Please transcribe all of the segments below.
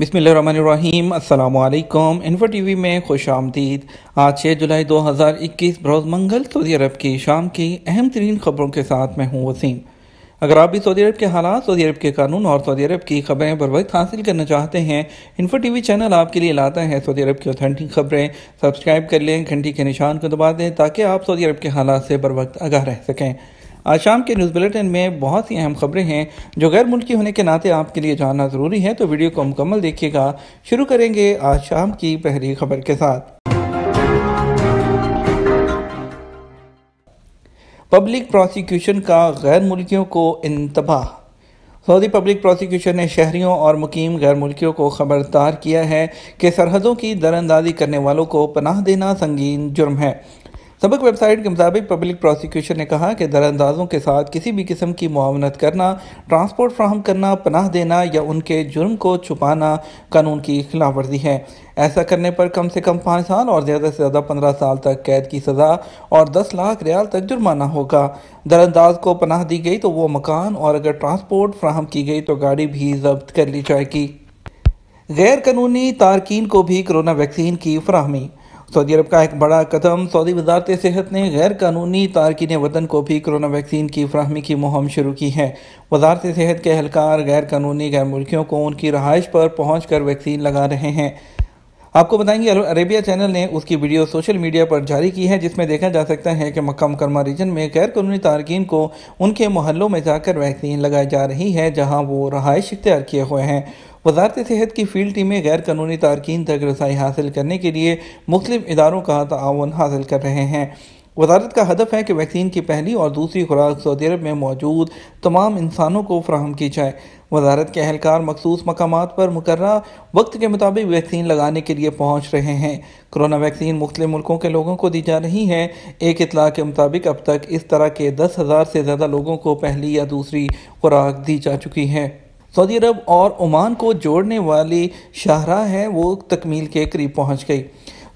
बिसमीम अल्लाम info T V में खुश आमदीद आज 6 जुलाई 2021 बरोज़ मंगल सऊदी अरब की शाम की अहम तरीन खबरों के साथ मैं हूँ वसीम अगर आप भी सऊदी अरब के हालात सऊदी अरब के कानून और सऊदी अरब की खबरें बर वक्त हासिल करना चाहते हैं इन्फो टी वी चैनल आपके लिए लाता है सऊदी अरब की ऑथेंटिक खबरें सब्सक्राइब कर लें घंटी के निशान को दबा दें ताकि आप सऊदी अरब के हालात से बर वक्त आगाह रह सकें आज शाम के न्यूज़ बुलेटिन में बहुत ही अहम खबरें हैं जो गैर मुल्की होने के नाते आपके लिए जानना ज़रूरी है तो वीडियो को मुकम्मल देखिएगा शुरू करेंगे आज शाम की पहली खबर के साथ पब्लिक प्रोसिक्यूशन का गैर मुल्कियों को इंतबाह सऊदी पब्लिक प्रोसिक्यूशन ने शहरियों और मुकीम गैर मुल्कियों को खबरदार किया है कि सरहदों की दरअंदाजी करने वालों को पनाह देना संगीन जुर्म है सबक वेबसाइट के मुताबिक पब्लिक प्रोसिक्यूशन ने कहा कि दरअंदाजों के साथ किसी भी किस्म की मुआवनत करना ट्रांसपोर्ट फ्राहम करना पनाह देना या उनके जुर्म को छुपाना कानून की खिलाफ वर्जी है ऐसा करने पर कम से कम पाँच साल और ज़्यादा से ज़्यादा पंद्रह साल तक कैद की सज़ा और दस लाख रियाल तक जुर्माना होगा दरअंदाज को पनाह दी गई तो वो मकान और अगर ट्रांसपोर्ट फ्राहम की गई तो गाड़ी भी जब्त कर ली जाएगी गैर कानूनी तारकिन को भी कोरोना वैक्सीन की फ्राहमी सऊदी अरब का एक बड़ा कदम सऊदी वजारत सेहत ने गैर कानूनी तारकिन वतन को भी कोरोना वैक्सीन की फ्राहमी की मुहिम शुरू की है वजारत सेहत के एहलकार गैर कानूनी गैर मुल्कियों को उनकी रहाइश पर पहुँच कर वैक्सीन लगा रहे हैं आपको बताएंगे अरेबिया चैनल ने उसकी वीडियो सोशल मीडिया पर जारी की है जिसमें देखा जा सकता है कि मक्का मुकरमा रीजन में गैर कानूनी तारकिन को उनके मोहल्लों में जाकर वैक्सीन लगाई जा रही है जहां वो रहायश इख्तियार किए हुए हैं वजारत सेहत की फील्ड टीमें गैर कानूनी तारकिन तक रसाई हासिल करने के लिए मुख्तलिफ इदारों का ताउन हासिल कर रहे हैं वजारत का हदफ है कि वैक्सीन की पहली और दूसरी खुराक सऊदी अरब में मौजूद तमाम इंसानों को फ्राहम की जाए वजारत के अहलकार मखसूस मकाम पर मुकर वक्त के मुताबिक वैक्सीन लगाने के लिए पहुँच रहे हैं कोरोना वैक्सीन मुख्तु मुल्कों के लोगों को दी जा रही है एक इतला के मुताबिक अब तक इस तरह के दस हज़ार से ज़्यादा लोगों को पहली या दूसरी खुराक दी जा चुकी है सऊदी अरब और ओमान को जोड़ने वाली शाहरा है वो तकमील के करीब पहुँच गई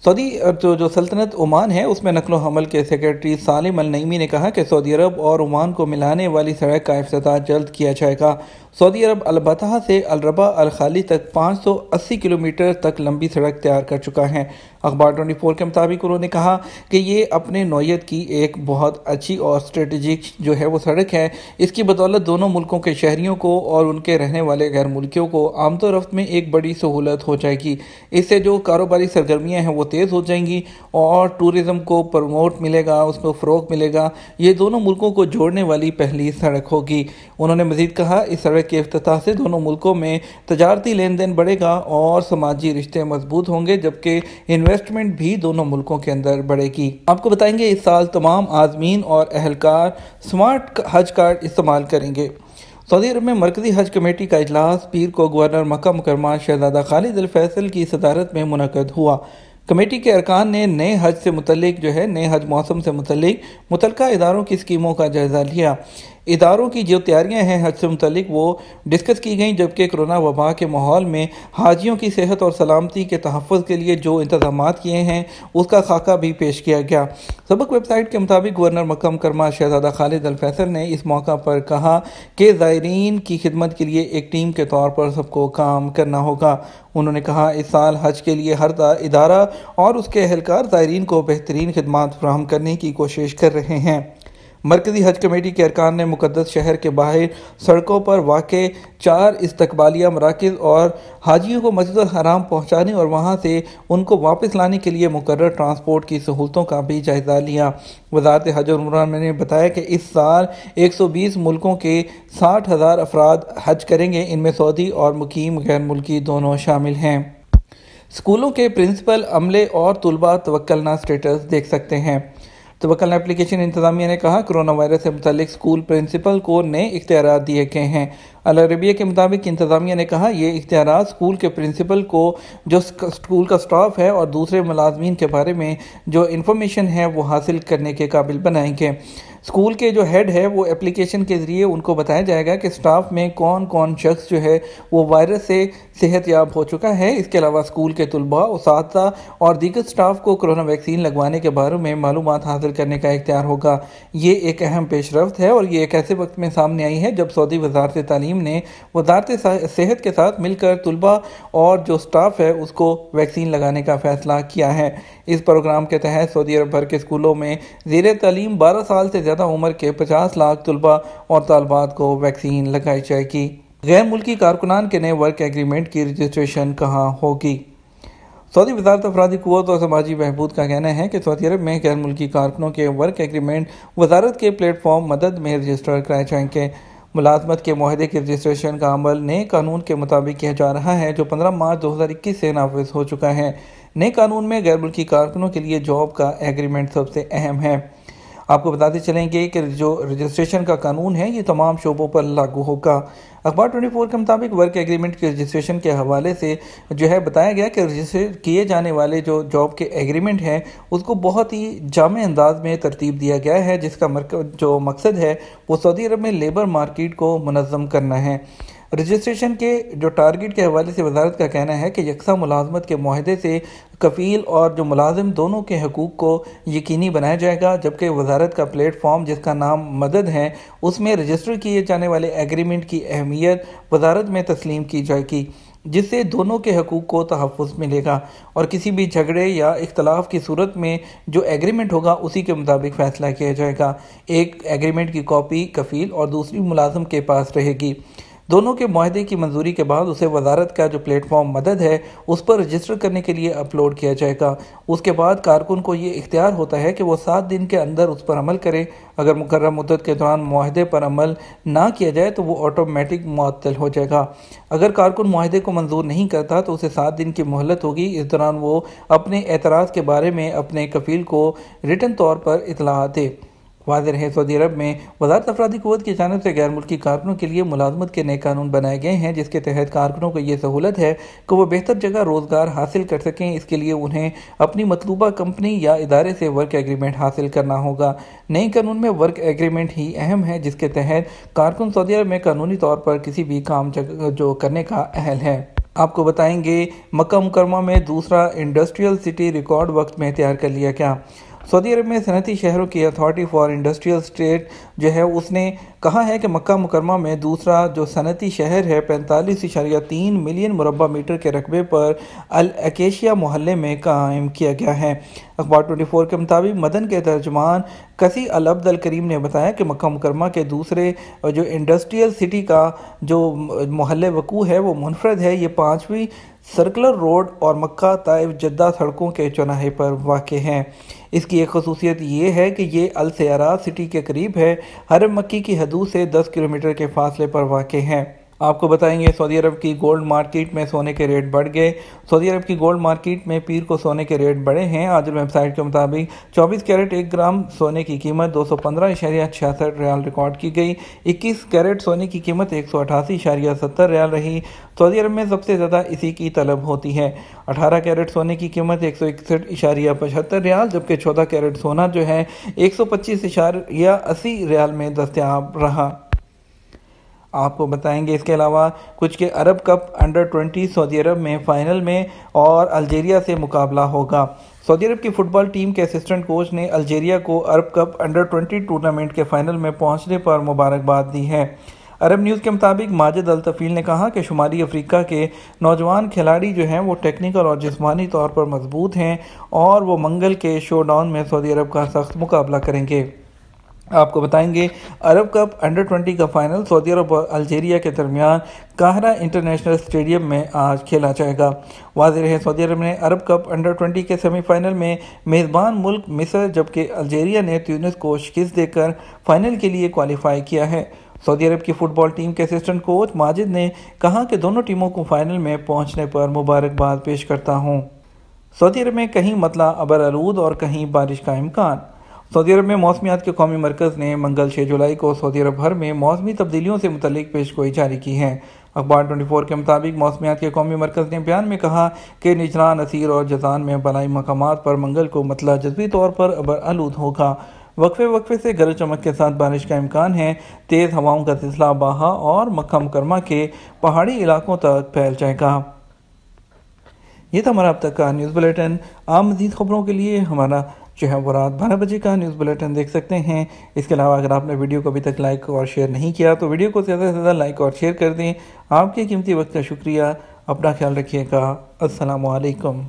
सऊदी जो जो सल्तनत ओमान है उसमें नकलो हमल के सेक्रेटरी सालिम अल नईमी ने कहा कि सऊदी अरब और ओमान को मिलाने वाली सड़क का अफ्त जल्द किया जाएगा सऊदी अरब अलबतहा से अलरबा अलखाली तक 580 किलोमीटर तक लंबी सड़क तैयार कर चुका है अखबार ट्वेंटी फोर के मुताबिक उन्होंने कहा कि ये अपने नोयत की एक बहुत अच्छी और स्ट्रेटजिक जो है वो सड़क है इसकी बदौलत दोनों मुल्कों के शहरीों को और उनके रहने वाले गैर मुल्कियों को आमद रफ्त में एक बड़ी सहूलत हो जाएगी इससे जो कारोबारी सरगर्मियाँ हैं वो तेज़ हो जाएंगी और टूरिज़म को प्रमोट मिलेगा उसको फ़रोग मिलेगा ये दोनों मुल्कों को जोड़ने वाली पहली सड़क होगी उन्होंने मज़ीद कहा इस सड़क के अफ्ताह से दोनों मुल्कों में तजारती लेन देन बढ़ेगा और समाजी रिश्ते मजबूत होंगे जबकि इन्वेस्टमेंट भी दोनों मुल्कों के अंदर बढ़ेगी आपको बताएंगे इस साल तमाम आजमीन और अहलकार स्मार्ट हज कार्ड इस्तेमाल करेंगे सऊदी अरब में मरकजी हज कमेटी का अजलास पीर को गवर्नर मक्का मुकरमा शहजादा खालिद अलफैसल की सदारत में मुनद हुआ कमेटी के अरकान ने नए हज से मुतलिक जो है नए हज मौसम से मुतलिक मुतलका इदारों की स्कीमों का जायज़ा लिया इदारों की जो तैयारियां हैं हज से मतलब वो डिस्कस की गई जबकि कोरोना वबा के माहौल में हाजियों की सेहत और सलामती के तहफ़ के लिए जो इंतजाम किए हैं उसका खाका भी पेश किया गया सबक वेबसाइट के मुताबिक गवर्नर मकम करमा शहजादा खालिद अलफैसल ने इस मौका पर कहा कि ज़ायरीन की खिदमत के लिए एक टीम के तौर पर सबको काम करना होगा उन्होंने कहा इस साल हज के लिए हर इदारा और उसके अहलकार ज़ायरीन को बेहतरीन खदमात फ्राहम करने की कोशिश कर रहे हैं मरकज़ी हज कमेटी के अरकान ने मुकदस शहर के बाहर सड़कों पर वाक़ चार इस्तबालिया मराकज़ और हाजियों को मस्जिद हराम पहुँचाने और वहाँ से उनको वापस लाने के लिए मुकर ट्रांसपोर्ट की सहूलतों का भी जायज़ा लिया वजारत हज और उमरा ने बताया कि इस साल एक सौ बीस मुल्कों के साठ हज़ार अफराद हज करेंगे इनमें सऊदी और मुकीम गैर मुल्की दोनों शामिल हैं स्कूलों के प्रिंसिपल अमले और तलबा तवक्लना स्टेटस देख सकते हैं तबक्ल तो एप्लीकेशन इंतजामिया ने कहा कोरोना वायरस से मुतल स्कूल प्रिंसिपल को नए इख्तियार दिए गए हैं अलरबिया के मुताबिक इंतज़ामिया ने कहा यह इख्तियार स्कूल के प्रिंसिपल को जो स्कूल का स्टाफ है और दूसरे मुलाजमीन के बारे में जो इन्फॉर्मेशन है वो हासिल करने के काबिल बनाएंगे स्कूल के जो हेड है वो एप्लीकेशन के ज़रिए उनको बताया जाएगा कि स्टाफ में कौन कौन शख्स जो है वो वायरस से सेहत याब हो चुका है इसके अलावा स्कूल के तलबा उस और दीगर स्टाफ को कोरोना वैक्सीन लगवाने के बारे में मालूम हासिल करने का इख्तियार होगा ये एक अहम पेशरफ है और ये एक ऐसे वक्त में सामने आई है जब सऊदी वजारत तालीम टीम ने वजारत सेहत के साथ मिलकर तलबा और जो स्टाफ है उसको वैक्सीन लगाने का फ़ैसला किया है इस प्रोग्राम के तहत सऊदी अरब भर के स्कूलों में ज़ेर तलीम बारह साल से ज़्यादा उम्र के पचास लाख तलबा और तलबात को वैक्सीन लगाई जाएगी गैर मुल्की कारकुनान के नए वर्क एग्रीमेंट की रजिस्ट्रेशन कहाँ होगी सऊदी वजारत अफराधी क़वत और समाजी बहबूद का कहना है कि सऊदी अरब में गैर मुल्की कारकुनों के वर्क एग्रीमेंट वजारत के प्लेटफॉर्म मदद में रजिस्टर कराए जाएंगे मुलाजमत के माहदे के रजिस्ट्रेशन का अमल नए कानून के मुताबिक किया जा रहा है जो पंद्रह मार्च दो हज़ार इक्कीस से नाफज हो चुका है नए कानून में गैर मुल्की कारकुनों के लिए जॉब का एग्रीमेंट सबसे अहम है आपको बताते चलेंगे कि जो रजिस्ट्रेशन का कानून है ये तमाम शोबों पर लागू होगा अखबार 24 के मुताबिक वर्क एग्रीमेंट के रजिस्ट्रेशन के हवाले से जो है बताया गया कि रजिस्टर किए जाने वाले जो जॉब के एग्रीमेंट हैं उसको बहुत ही जाम अंदाज में तरतीब दिया गया है जिसका मरक जो मकसद है वो सऊदी अरब में लेबर मार्केट को मनज़म करना है रजिस्ट्रेशन के जो टारगेट के हवाले से वजारत का कहना है कि यकसा मुलाजमत के माहदे से कफ़ील और जो मुलाजिम दोनों के हकूक़ को यकीनी बनाया जाएगा जबकि वजारत का प्लेटफॉर्म जिसका नाम मदद है उसमें रजिस्टर किए जाने वाले एग्रीमेंट की अहमियत वजारत में तस्लीम की जाएगी जिससे दोनों के हकूक़ को तहफ़ मिलेगा और किसी भी झगड़े या इख्तलाफ की सूरत में जो एग्रीमेंट होगा उसी के मुताबिक फ़ैसला किया जाएगा एक एग्रीमेंट की कॉपी कफ़ील और दूसरी मुलाजम के पास रहेगी दोनों के माहदे की मंजूरी के बाद उसे वजारत का जो प्लेटफॉर्म मदद है उस पर रजिस्टर करने के लिए अपलोड किया जाएगा उसके बाद कारकुन को ये इख्तियार होता है कि वह सात दिन के अंदर उस पर अमल करे अगर मुकर मदत के दौरान माहदे पर अमल ना किया जाए तो वो ऑटोमेटिक मअतल हो जाएगा अगर कारकुन माहदे को मंजूर नहीं करता तो उसे सात दिन की मोहलत होगी इस दौरान वो अपने एतराज़ के बारे में अपने कफील को रिटर्न तौर पर इतला दे वाज रहे सऊदी अरब में वजारत अफराधी क़वत की जानब से गैर मुल्की कारकुनों के लिए मुलाजमत के नए कानून बनाए गए हैं जिसके तहत कारकनों को यह सहूलत है कि वह बेहतर जगह रोज़गार हासिल कर सकें इसके लिए उन्हें अपनी मतलूबा कंपनी या इदारे से वर्क एग्रीमेंट हासिल करना होगा नए कानून में वर्क एग्रीमेंट ही अहम है जिसके तहत कारकुन सऊदी अरब में कानूनी तौर पर किसी भी काम जो करने का अहल है आपको बताएंगे मक्का मुकरमा में दूसरा इंडस्ट्रियल सिटी रिकॉर्ड वक्त में तैयार कर लिया क्या सऊदी अरब में सनती शहरों की अथॉरिटी फॉर इंडस्ट्रियल स्टेट जो है उसने कहा है कि मक्का मुकरमा में दूसरा जो सनती शहर है पैंतालीस इशारिया तीन मिलियन मुरबा मीटर के रकबे पर अल अकेशिया मोहल्ले में कायम किया गया है अखबार ट्वेंटी फोर के मुताबिक मदन के तर्जमान कसी अल अब्दल करीम ने बताया कि मक्का मुकरमा के दूसरे जो इंडस्ट्रियल सिटी का जो मोहल्ले वकू है वो मुनफरद है ये पाँचवीं सर्कुलर रोड और मक्का ताइफ जद्दा सड़कों के चौनाहे पर वाक़ हैं इसकी एक खसूसियत ये है कि ये अल सिटी के करीब है हर मक्की की हदू से 10 किलोमीटर के फासले पर वाक़ हैं आपको बताएंगे सऊदी अरब की गोल्ड मार्केट में सोने के रेट बढ़ गए सऊदी अरब की गोल्ड मार्केट में पीर को सोने के रेट बढ़े हैं आज वेबसाइट के मुताबिक 24 कैरेट एक ग्राम सोने की कीमत दो सौ पंद्रह इशारिया छियासठ रियाल रिकॉर्ड की गई 21 कैरेट सोने की कीमत एक सौ अठासी इशारिया सत्तर रियाल रही सऊदी अरब में सबसे ज़्यादा इसी की तलब होती है अठारह कैरेट सोने की कीमत एक सौ इकसठ इशारिया पचहत्तर रियाल जबकि चौदह कैरेट सोना जो है एक सौ पच्चीस इशारिया अस्सी रियाल में दस्तियाब रहा आपको बताएंगे इसके अलावा कुछ के अरब कप अंडर 20 सऊदी अरब में फ़ाइनल में और अल्जीरिया से मुकाबला होगा सऊदी अरब की फुटबॉल टीम के असिस्टेंट कोच ने अल्जीरिया को अरब कप अंडर 20 टूर्नामेंट के फ़ाइनल में पहुंचने पर मुबारकबाद दी है अरब न्यूज़ के मुताबिक माजिद अल्तफील ने कहा कि शुमाली अफ्रीका के नौजवान खिलाड़ी जो हैं वो टेक्निकल और जिसमानी तौर पर मजबूत हैं और वो मंगल के शो डाउन में सऊदी अरब का सख्त मुकाबला करेंगे आपको बताएंगे अरब कप अंडर 20 का फाइनल सऊदी अरब और अल्जीरिया के दरमियान काहरा इंटरनेशनल स्टेडियम में आज खेला जाएगा वाज रहे सऊदी अरब ने अरब कप अंडर 20 के सेमीफाइनल में मेज़बान मुल्क मिस्र जबकि अल्जीरिया ने त्यूनिस को शिकस्त देकर फाइनल के लिए क्वालिफाई किया है सऊदी अरब की फुटबॉल टीम के असिस्टेंट कोच माजिद ने कहा कि दोनों टीमों को फाइनल में पहुँचने पर मुबारकबाद पेश करता हूँ सऊदी अरब में कहीं मतला अबर आलूद और कहीं बारिश का इम्कान सऊदी अरब में मौसमियात के कौमी मरकज़ ने मंगल छः जुलाई को सऊदी अरब भर में मौसमी तब्दीलियों से मुतलिक पेशगोई जारी की है अखबार 24 के मुताबिक मौसमियात के कौमी मरकज़ ने बयान में कहा कि निजरा नसीर और जजान में बलाई मकाम पर मंगल को मतला जज्बी तौर पर अबर आलूद होगा वक्फे वक्फे से गरज चमक के साथ बारिश का इम्कान है तेज़ हवाओं का सिलसिला बाहा और मक्खम कर्मा के पहाड़ी इलाकों तक फैल जाएगा ये था हमारा अब तक का न्यूज़ बुलेटिन आम मजीद खबरों के लिए हमारा जो है वो रात बारह बजे का न्यूज़ बुलेटिन देख सकते हैं इसके अलावा अगर आपने वीडियो को अभी तक लाइक और शेयर नहीं किया तो वीडियो को ज़्यादा से ज़्यादा लाइक और शेयर कर दें आपके कीमती वक्त का शुक्रिया अपना ख्याल रखिएगा असलकम